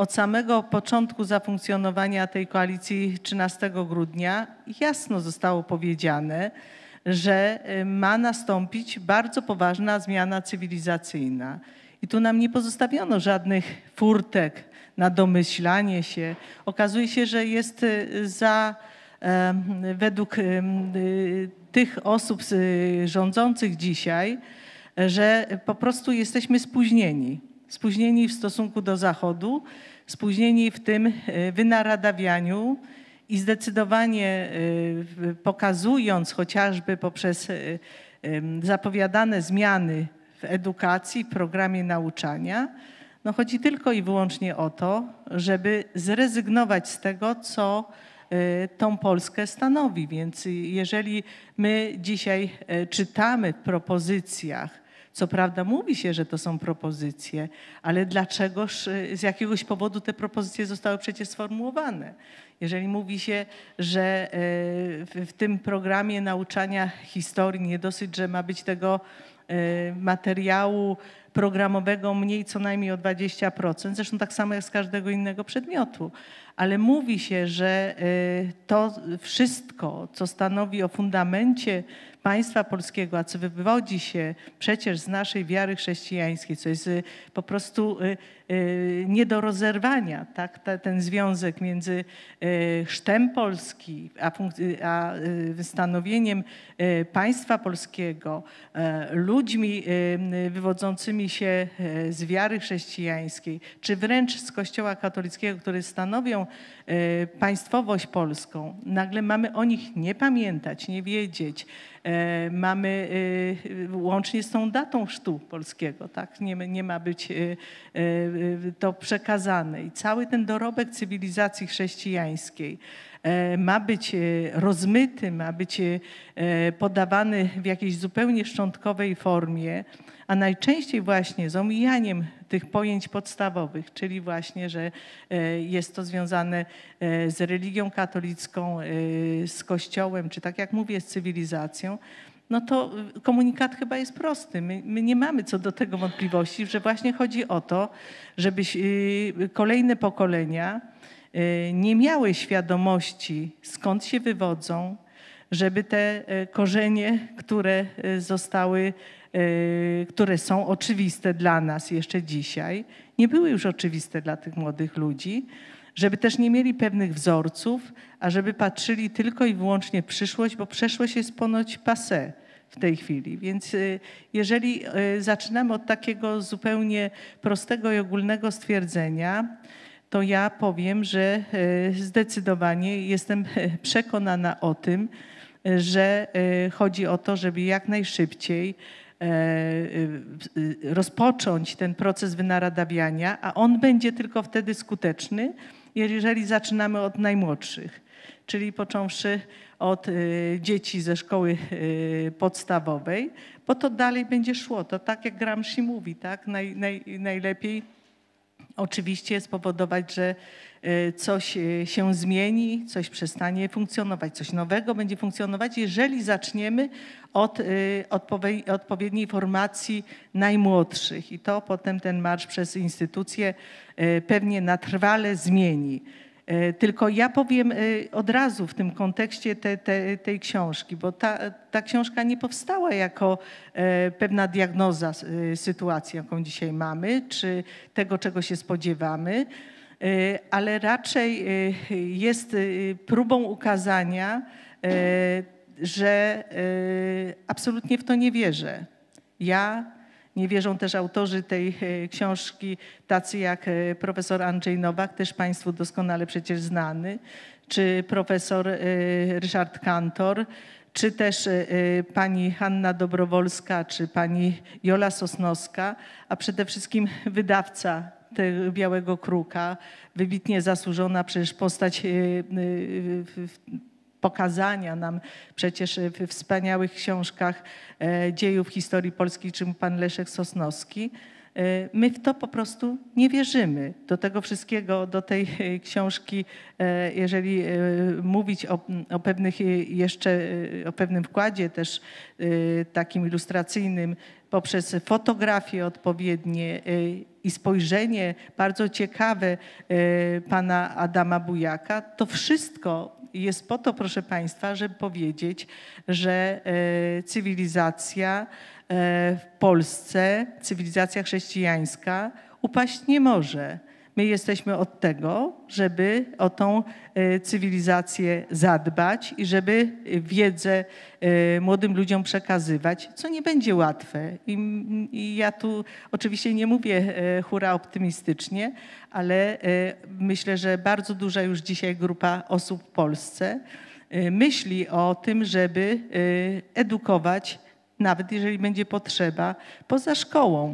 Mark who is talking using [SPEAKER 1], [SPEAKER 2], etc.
[SPEAKER 1] Od samego początku zafunkcjonowania tej koalicji 13 grudnia jasno zostało powiedziane, że y, ma nastąpić bardzo poważna zmiana cywilizacyjna. I tu nam nie pozostawiono żadnych furtek na domyślanie się. Okazuje się, że jest y, za według y, tych osób rządzących dzisiaj, że po prostu jesteśmy spóźnieni. Spóźnieni w stosunku do Zachodu, spóźnieni w tym e, wynaradawianiu i zdecydowanie e, pokazując chociażby poprzez e, zapowiadane zmiany w edukacji, w programie nauczania, no chodzi tylko i wyłącznie o to, żeby zrezygnować z tego, co tą Polskę stanowi. Więc jeżeli my dzisiaj czytamy w propozycjach co prawda mówi się, że to są propozycje, ale dlaczegoż y, z jakiegoś powodu te propozycje zostały przecież sformułowane? Jeżeli mówi się, że y, w tym programie nauczania historii nie dosyć, że ma być tego y, materiału programowego mniej co najmniej o 20%, zresztą tak samo jak z każdego innego przedmiotu. Ale mówi się, że to wszystko, co stanowi o fundamencie państwa polskiego, a co wywodzi się przecież z naszej wiary chrześcijańskiej, co jest y, po prostu y, y, nie do rozerwania, tak? ten związek między chrztem Polski a, a wystanowieniem państwa polskiego, e, ludźmi wywodzącymi się e, z wiary chrześcijańskiej, czy wręcz z Kościoła katolickiego, które stanowią e, państwowość polską, nagle mamy o nich nie pamiętać, nie wiedzieć, E, mamy e, łącznie z tą datą sztu polskiego, tak? nie, nie ma być e, to przekazane. I cały ten dorobek cywilizacji chrześcijańskiej, E, ma być e, rozmyty, ma być e, podawany w jakiejś zupełnie szczątkowej formie, a najczęściej właśnie z omijaniem tych pojęć podstawowych, czyli właśnie, że jest to związane z religią katolicką, z Kościołem, czy tak jak mówię, z cywilizacją, no to komunikat chyba jest prosty. My, my, nie mamy co do tego wątpliwości, że właśnie chodzi o to, żeby kolejne pokolenia Y, nie miały świadomości, skąd się wywodzą, żeby te y, korzenie, które y, zostały, które są oczywiste dla nas jeszcze dzisiaj, nie były już oczywiste dla tych młodych ludzi, żeby też nie mieli pewnych wzorców, a żeby patrzyli tylko i wyłącznie w przyszłość, bo przeszłość jest ponoć passé w tej chwili. Więc jeżeli zaczynamy od takiego zupełnie prostego i ogólnego stwierdzenia, to ja powiem, że e, zdecydowanie jestem e, przekonana o tym, e, że chodzi o to, żeby jak najszybciej rozpocząć ten proces wynaradawiania, a on będzie tylko wtedy skuteczny, jeżeli zaczynamy od najmłodszych, czyli począwszy od dzieci ze szkoły podstawowej, bo to dalej będzie szło. To tak jak Gramsci mówi, tak? Naj, naj, najlepiej oczywiście spowodować, że y, coś y, się zmieni, coś przestanie funkcjonować, coś nowego będzie funkcjonować, jeżeli zaczniemy od y, odpowiedniej formacji najmłodszych. I to potem ten marsz przez instytucje pewnie natrwale zmieni. E, tylko ja powiem e, od razu w tym kontekście te, te, tej książki, bo ta, ta książka nie powstała jako e, pewna diagnoza sytuacji, jaką dzisiaj mamy, czy tego, czego się spodziewamy, ale raczej jest próbą ukazania, że absolutnie w to nie wierzę. Ja nie wierzą też autorzy tej e, książki, tacy jak e, profesor Andrzej Nowak, też Państwu doskonale przecież znany, czy profesor e, Ryszard Kantor, czy też pani Hanna Dobrowolska, czy pani Jola Sosnowska, a przede wszystkim wydawca Białego Kruka, wybitnie zasłużona przecież postać pokazania nam przecież w wspaniałych książkach e, dziejów historii polskiej, czym pan Leszek Sosnowski. E, my w to po prostu nie wierzymy. Do tego wszystkiego, do tej e, książki, jeżeli mówić o, o pewnych jeszcze, o pewnym wkładzie też takim ilustracyjnym, poprzez fotografie odpowiednie i spojrzenie bardzo ciekawe pana Adama Bujaka, to wszystko jest po to, proszę Państwa, żeby powiedzieć, że e, cywilizacja e, w Polsce, cywilizacja chrześcijańska upaść nie może. My jesteśmy od tego, żeby o tą e, cywilizację zadbać i żeby e, wiedzę e, młodym ludziom przekazywać, co nie będzie łatwe. I, ja tu oczywiście nie mówię hura optymistycznie, ale myślę, że bardzo duża już dzisiaj grupa osób w Polsce myśli o tym, żeby edukować, nawet jeżeli będzie potrzeba, poza szkołą.